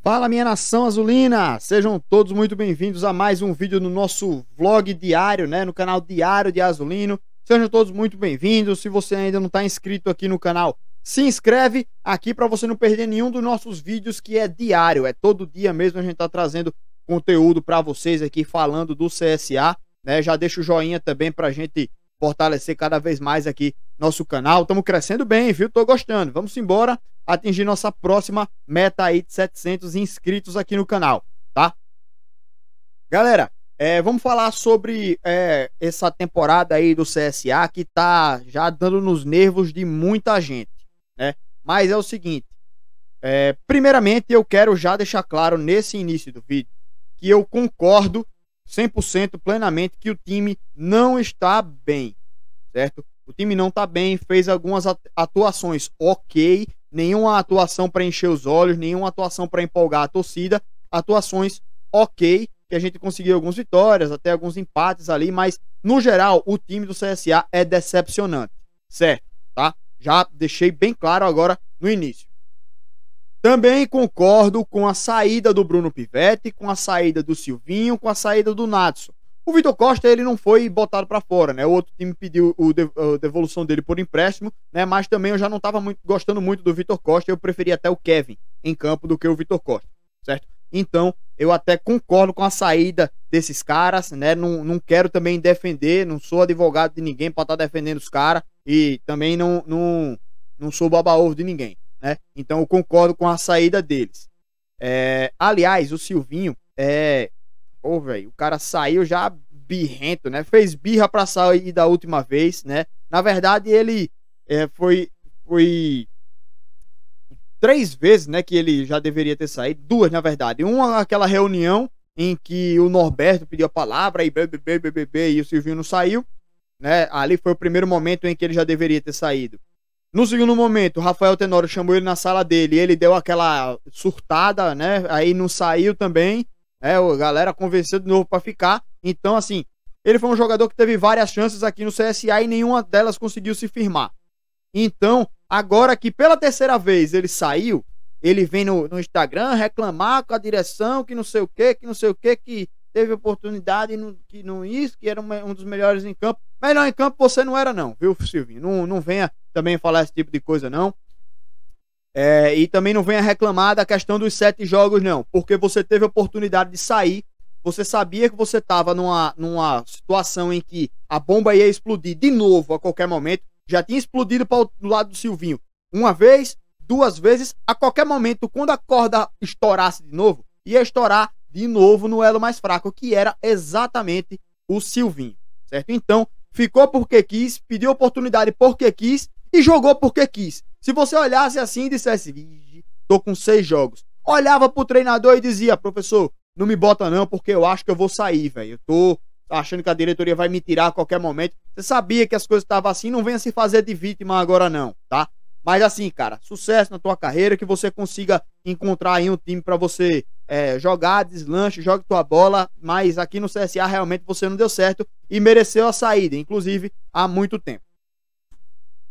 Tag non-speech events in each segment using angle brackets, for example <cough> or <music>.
Fala minha nação azulina, sejam todos muito bem-vindos a mais um vídeo no nosso vlog diário, né, no canal Diário de Azulino. Sejam todos muito bem-vindos. Se você ainda não está inscrito aqui no canal, se inscreve aqui para você não perder nenhum dos nossos vídeos que é diário, é todo dia mesmo a gente está trazendo conteúdo para vocês aqui falando do CSA, né? Já deixa o joinha também para a gente fortalecer cada vez mais aqui nosso canal. Estamos crescendo bem, viu? Tô gostando. Vamos embora atingir nossa próxima meta aí de 700 inscritos aqui no canal, tá? Galera, é, vamos falar sobre é, essa temporada aí do CSA que tá já dando nos nervos de muita gente, né? Mas é o seguinte, é, primeiramente eu quero já deixar claro nesse início do vídeo que eu concordo 100% plenamente que o time não está bem, certo? O time não está bem, fez algumas atuações ok, nenhuma atuação para encher os olhos, nenhuma atuação para empolgar a torcida, atuações ok, que a gente conseguiu algumas vitórias, até alguns empates ali, mas no geral o time do CSA é decepcionante, certo? Tá? Já deixei bem claro agora no início. Também concordo com a saída do Bruno Pivetti, com a saída do Silvinho, com a saída do Natson. O Vitor Costa ele não foi botado para fora, né? O outro time pediu o de, a devolução dele por empréstimo, né? Mas também eu já não estava gostando muito do Vitor Costa, eu preferia até o Kevin em campo do que o Vitor Costa, certo? Então, eu até concordo com a saída desses caras, né? Não, não quero também defender, não sou advogado de ninguém para estar tá defendendo os caras e também não, não, não sou baba-ovo de ninguém, né? Então eu concordo com a saída deles. É, aliás, o Silvinho é, velho, o cara saiu já birrento, né? Fez birra pra sair da última vez, né? Na verdade, ele é, foi. Foi. Três vezes, né? Que ele já deveria ter saído. Duas, na verdade. Uma aquela reunião em que o Norberto pediu a palavra e bebê, bebê, bebê, e o Silvinho não saiu. Né? Ali foi o primeiro momento em que ele já deveria ter saído. No segundo momento, o Rafael Tenório chamou ele na sala dele, ele deu aquela surtada, né? Aí não saiu também. É, a galera convenceu de novo para ficar. Então, assim, ele foi um jogador que teve várias chances aqui no CSA e nenhuma delas conseguiu se firmar. Então, agora que pela terceira vez ele saiu, ele vem no, no Instagram reclamar com a direção que não sei o que, que não sei o que, que teve oportunidade no, que não isso, que era um, um, dos melhores em campo. Melhor em campo você não era, não, viu, Silvinho? Não, não venha também falar esse tipo de coisa, não. É, e também não venha reclamar da questão dos sete jogos, não. Porque você teve a oportunidade de sair. Você sabia que você estava numa, numa situação em que a bomba ia explodir de novo a qualquer momento. Já tinha explodido para o lado do Silvinho uma vez, duas vezes. A qualquer momento, quando a corda estourasse de novo, ia estourar de novo no elo mais fraco, que era exatamente o Silvinho. Certo? Então, ficou porque quis, pediu oportunidade porque quis e jogou porque quis. Se você olhasse assim e dissesse, tô com seis jogos, olhava pro treinador e dizia, professor, não me bota não, porque eu acho que eu vou sair, velho. Eu tô achando que a diretoria vai me tirar a qualquer momento. Você sabia que as coisas estavam assim, não venha se fazer de vítima agora não, tá? Mas assim, cara, sucesso na tua carreira, que você consiga encontrar aí um time para você é, jogar, deslanche, jogue tua bola, mas aqui no CSA realmente você não deu certo e mereceu a saída, inclusive há muito tempo.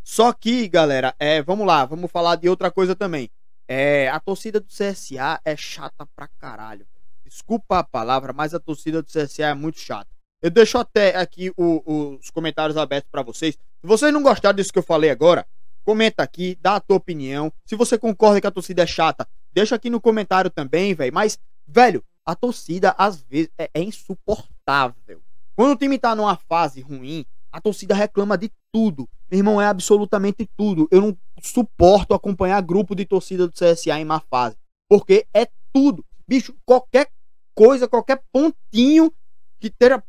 Só que, galera, é, vamos lá, vamos falar de outra coisa também. É, a torcida do CSA é chata pra caralho. Desculpa a palavra, mas a torcida do CSA é muito chata. Eu deixo até aqui o, o, os comentários abertos para vocês. Se vocês não gostaram disso que eu falei agora, comenta aqui, dá a tua opinião. Se você concorda que a torcida é chata, deixa aqui no comentário também, velho. Mas, velho, a torcida às vezes é, é insuportável. Quando o time tá numa fase ruim, a torcida reclama de tudo. Meu irmão, é absolutamente tudo. Eu não suporto acompanhar grupo de torcida do CSA em má fase. Porque é tudo. Bicho, qualquer coisa, qualquer pontinho que tenha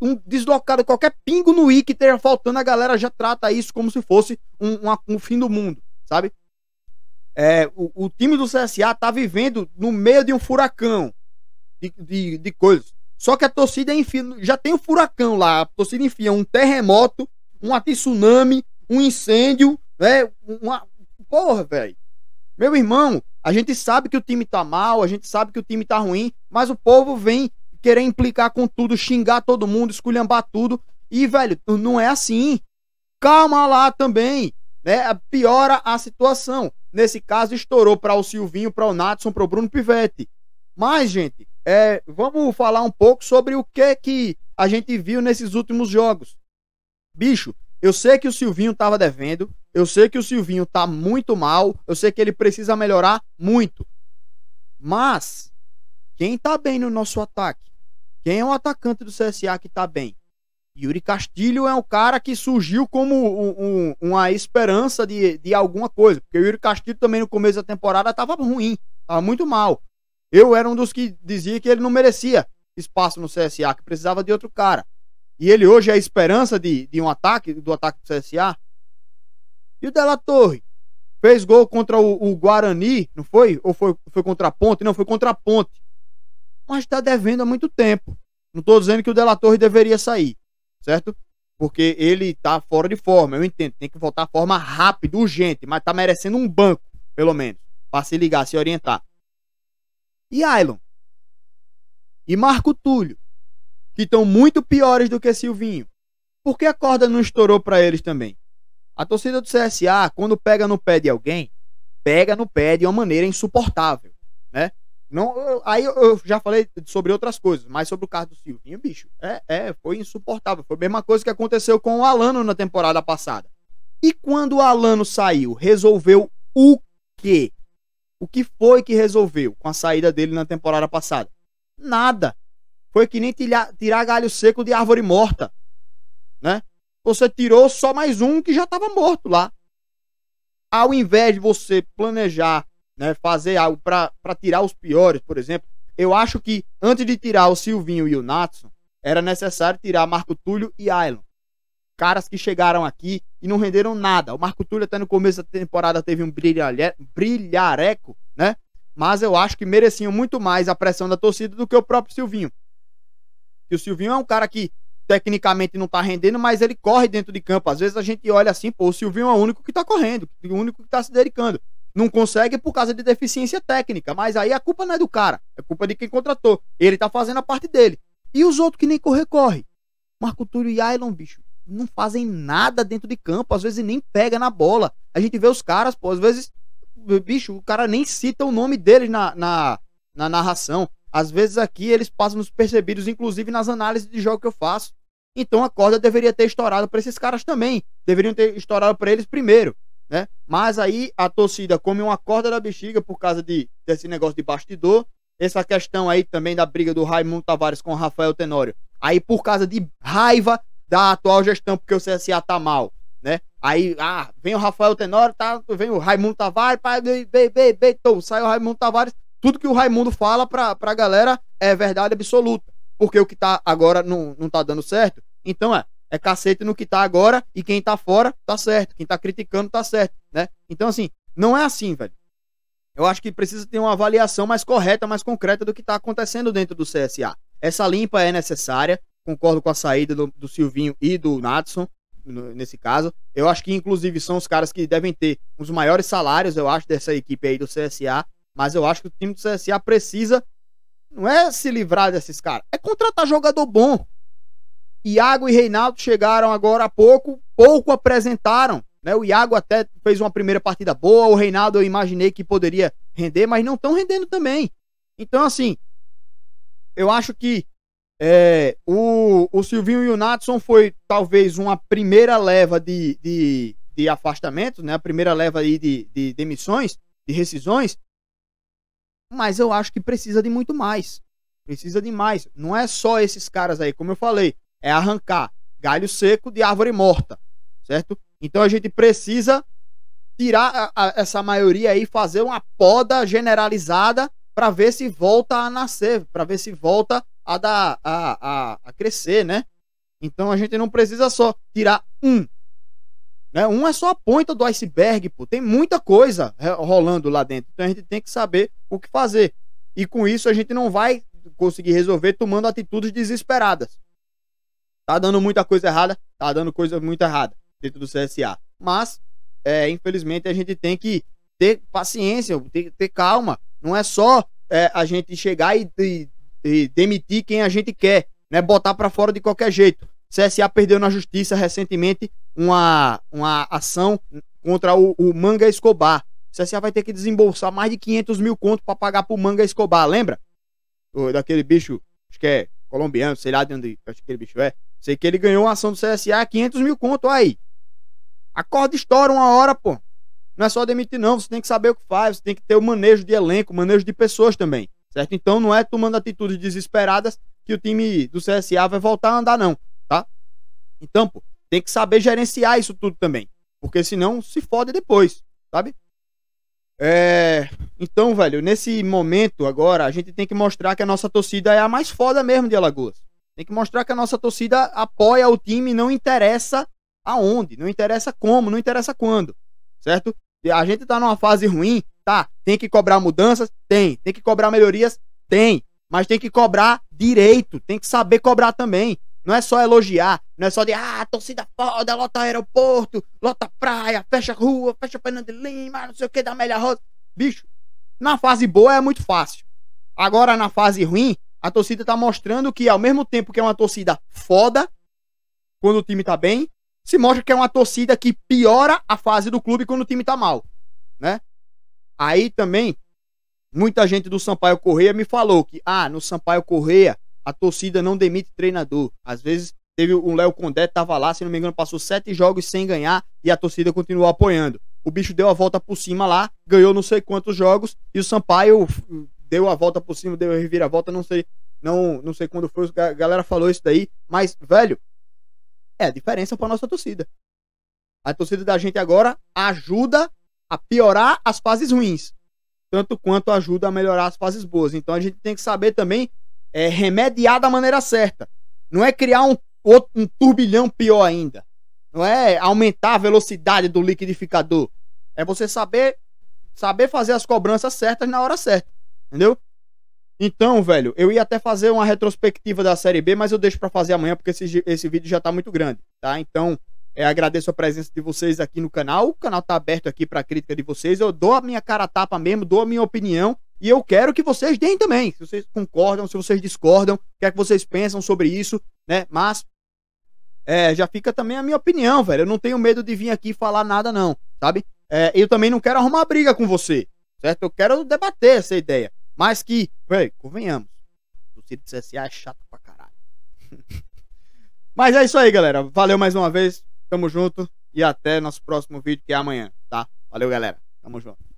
um deslocado, qualquer pingo no i que esteja faltando, a galera já trata isso como se fosse um, um, um fim do mundo, sabe? É, o, o, time do CSA tá vivendo no meio de um furacão de, de, de coisas. Só que a torcida enfia, já tem um furacão lá, a torcida enfia um terremoto uma tsunami, um incêndio, né? Uma... Porra, velho. Meu irmão, a gente sabe que o time tá mal, a gente sabe que o time tá ruim, mas o povo vem querer implicar com tudo, xingar todo mundo, esculhambar tudo. E, velho, não é assim. Calma lá também, né? Piora a situação. Nesse caso, estourou para o Silvinho, para o Natson, para o Bruno Pivetti. Mas, gente, é, vamos falar um pouco sobre o que que a gente viu nesses últimos jogos bicho, eu sei que o Silvinho tava devendo, eu sei que o Silvinho tá muito mal, eu sei que ele precisa melhorar muito. Mas quem tá bem no nosso ataque? Quem é o atacante do CSA que tá bem? Yuri Castilho é um cara que surgiu como um, um, uma esperança de, de alguma coisa. Porque o Yuri Castilho também no começo da temporada estava ruim, estava muito mal. Eu era um dos que dizia que ele não merecia espaço no CSA, que precisava de outro cara. E ele hoje é a esperança de, de um ataque, do ataque do CSA. E o Della Torre fez gol contra o, o, Guarani, não foi? Ou foi, foi contra a Ponte? Não, foi contra a Ponte. Mas está devendo há muito tempo. Não estou dizendo que o Della Torre deveria sair, certo? Porque ele está fora de forma, eu entendo. Tem que voltar à forma rápida, urgente, mas está merecendo um banco, pelo menos, para se ligar, se orientar. E Ailon? E Marco Túlio? que estão muito piores do que Silvinho. Por que a corda não estourou para eles também? A torcida do CSA, quando pega no pé de alguém, pega no pé de uma maneira insuportável, né? Não, eu, aí eu já falei sobre outras coisas, mas sobre o caso do Silvinho, bicho, é, é, foi insuportável. Foi a mesma coisa que aconteceu com o Alano na temporada passada. E quando o Alano saiu, resolveu o quê? O que foi que resolveu com a saída dele na temporada passada? Nada. Foi que nem tirar galho seco de árvore morta, né? Você tirou só mais um que já estava morto lá. Ao invés de você planejar, né, fazer algo para tirar os piores, por exemplo, eu acho que antes de tirar o Silvinho e o Natson, era necessário tirar Marco Túlio e Aylon. Caras que chegaram aqui e não renderam nada. O Marco Túlio até no começo da temporada teve um brilhareco, né? Mas eu acho que mereciam muito mais a pressão da torcida do que o próprio Silvinho que o Silvinho é um cara que tecnicamente não tá rendendo, mas ele corre dentro de campo. Às vezes a gente olha assim, pô, o Silvinho é o único que tá correndo, o único que tá se dedicando. Não consegue por causa de deficiência técnica, mas aí a culpa não é do cara, é culpa de quem contratou. Ele tá fazendo a parte dele. E os outros que nem correr, corre. Marco Túlio e Ailon, bicho, não fazem nada dentro de campo, às vezes nem pega na bola. A gente vê os caras, pô, às vezes, bicho, o cara nem cita o nome deles na, na, na narração. Às vezes aqui eles passam nos percebidos, inclusive nas análises de jogo que eu faço. Então a corda deveria ter estourado para esses caras também. Deveriam ter estourado para eles primeiro, né? Mas aí a torcida come uma corda da bexiga por causa de, desse negócio de bastidor. Essa questão aí também da briga do Raimundo Tavares com o Rafael Tenório. Aí por causa de raiva da atual gestão, porque o CSA tá mal, né? Aí, ah, vem o Rafael Tenório, tá, vem o Raimundo Tavares, pai, be, be, be, be, tô, sai o Raimundo Tavares tudo que o Raimundo fala pra, pra galera é verdade absoluta. Porque o que tá agora não, não tá dando certo. Então é, é cacete no que tá agora e quem tá fora tá certo. Quem tá criticando tá certo, né? Então, assim, não é assim, velho. Eu acho que precisa ter uma avaliação mais correta, mais concreta do que está acontecendo dentro do CSA. Essa limpa é necessária, concordo com a saída do, do Silvinho e do Natson, nesse caso. Eu acho que, inclusive, são os caras que devem ter os maiores salários, eu acho, dessa equipe aí do CSA. Mas eu acho que o time do CSA precisa não é se livrar desses caras, é contratar jogador bom. Iago e Reinaldo chegaram agora há pouco, pouco apresentaram. Né? O Iago até fez uma primeira partida boa, o Reinaldo eu imaginei que poderia render, mas não estão rendendo também. Então, assim, eu acho que é, o, o Silvinho e o Natson foi talvez uma primeira leva de, de, de afastamento, né? a primeira leva aí de, de demissões, de rescisões, mas eu acho que precisa de muito mais. Precisa de mais. Não é só esses caras aí, como eu falei, é arrancar galho seco de árvore morta, certo? Então a gente precisa tirar a, a, essa maioria aí, fazer uma poda generalizada para ver se volta a nascer, para ver se volta a, dar, a, a, a crescer, né? Então a gente não precisa só tirar um. Né? Um é só a ponta do iceberg, pô. Tem muita coisa rolando lá dentro. Então a gente tem que saber o que fazer. E com isso a gente não vai conseguir resolver tomando atitudes desesperadas. Tá dando muita coisa errada, tá dando coisa muito errada dentro do CSA. Mas, é, infelizmente, a gente tem que ter paciência, ter, ter calma. Não é só é, a gente chegar e, e, e, demitir quem a gente quer, né? Botar para fora de qualquer jeito. CSA perdeu na justiça recentemente uma, uma ação contra o, o Manga Escobar, o CSA vai ter que desembolsar mais de 500 mil contos para pagar pro Manga Escobar, lembra? O, daquele bicho, acho que é colombiano, sei lá de onde acho que aquele bicho é. Sei que ele ganhou uma ação do CSA 500 mil conto, aí. Acorda estoura uma hora, pô. Não é só demitir, não. Você tem que saber o que faz, você tem que ter o manejo de elenco, manejo de pessoas também. Certo? Então não é tomando atitudes desesperadas que o time do CSA vai voltar a andar, não. Tá? Então, pô, tem que saber gerenciar isso tudo também. Porque senão se fode depois, sabe? É, então, velho, nesse momento agora, a gente tem que mostrar que a nossa torcida é a mais foda mesmo de Alagoas. Tem que mostrar que a nossa torcida apoia o time, não interessa aonde, não interessa como, não interessa quando, certo? A gente tá numa fase ruim, tá? Tem que cobrar mudanças? Tem. Tem que cobrar melhorias? Tem. Mas tem que cobrar direito, tem que saber cobrar também. Não é só elogiar, não é só de ah, torcida foda, lota aeroporto, lota praia, fecha rua, fecha Fernando Lima, não sei o que, dá melhor rosa. Bicho, na fase boa é muito fácil. Agora na fase ruim, a torcida tá mostrando que ao mesmo tempo que é uma torcida foda, quando o time tá bem, se mostra que é uma torcida que piora a fase do clube quando o time tá mal, né? Aí também muita gente do Sampaio Correia me falou que ah, no Sampaio Correia a torcida não demite treinador. Às vezes teve um Léo Condé tava lá, se não me engano, passou sete jogos sem ganhar e a torcida continuou apoiando. O bicho deu a volta por cima lá, ganhou não sei quantos jogos e o Sampaio deu a volta por cima, deu a reviravolta, não sei, não, não sei quando foi, a galera falou isso daí, mas velho, é a diferença para nossa torcida. A torcida da gente agora ajuda a piorar as fases ruins, tanto quanto ajuda a melhorar as fases boas. Então a gente tem que saber também é, remediar da maneira certa. Não é criar um, outro, um turbilhão pior ainda. Não é aumentar a velocidade do liquidificador. É você saber saber fazer as cobranças certas na hora certa. Entendeu? Então, velho, eu ia até fazer uma retrospectiva da Série B, mas eu deixo para fazer amanhã porque esse, esse vídeo já tá muito grande, tá? Então, é, agradeço a presença de vocês aqui no canal. O canal tá aberto aqui para crítica de vocês. Eu dou a minha cara a tapa mesmo, dou a minha opinião. E eu quero que vocês deem também. Se vocês concordam, se vocês discordam, o que é que vocês pensam sobre isso, né? Mas é, já fica também a minha opinião, velho. Eu não tenho medo de vir aqui falar nada, não, sabe? É, eu também não quero arrumar briga com você, certo? Eu quero debater essa ideia. Mas que, velho, convenhamos. O Ciro CSA é chato pra caralho. <laughs> Mas é isso aí, galera. Valeu mais uma vez. Tamo junto. E até nosso próximo vídeo, que é amanhã, tá? Valeu, galera. Tamo junto.